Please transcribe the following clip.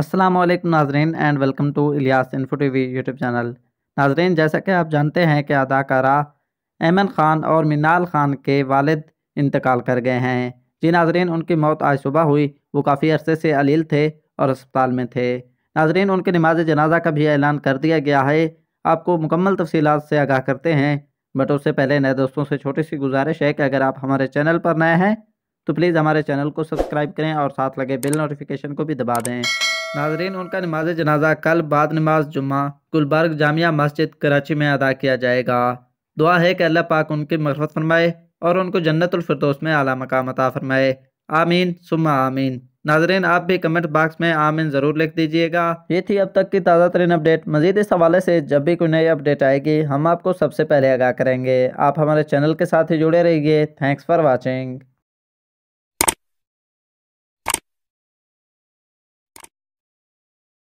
अस्सलाम वालेकुम नाजरीन and welcome to Ilyas info T V YouTube channel नाजरीन जैसा कि आप जानते हैं कि अदाकारा ऐमन ख़ान और मीनाल ख़ान के वालिद इंतकाल कर गए हैं जी नाजरीन उनकी मौत आज सुबह हुई वो काफ़ी अरसे से अलील थे और अस्पताल में थे नाजरीन उनके नमाज जनाजा का भी ऐलान कर दिया गया है आपको मुकम्मल तफसी से आगाह करते हैं बट उससे पहले नए दोस्तों से छोटी सी गुजारिश है कि अगर आप हमारे चैनल पर नए हैं तो प्लीज़ हमारे चैनल को सब्सक्राइब करें और साथ लगे बिल नोटिफिकेशन को भी दबा दें नाजरीन उनका नमाज जनाजा कल बाद नमाज जुम्मा गुलबर्ग जामिया मस्जिद कराची में अदा किया जाएगा दुआ है कि अल्लाह पाक उनकी मरफत फरमाए और उनको जन्नतफरदोस में आला मकाम अता फरमाए आमीन सुमा आमीन नाजरीन आप भी कमेंट बॉक्स में आमीन ज़रूर लिख दीजिएगा ये थी अब तक की ताज़ा तरीन अपडेट मजीद इस हवाले से जब भी कोई नई अपडेट आएगी हम आपको सबसे पहले आगाह करेंगे आप हमारे चैनल के साथ ही जुड़े रहिए थैंक्स फॉर वॉचिंग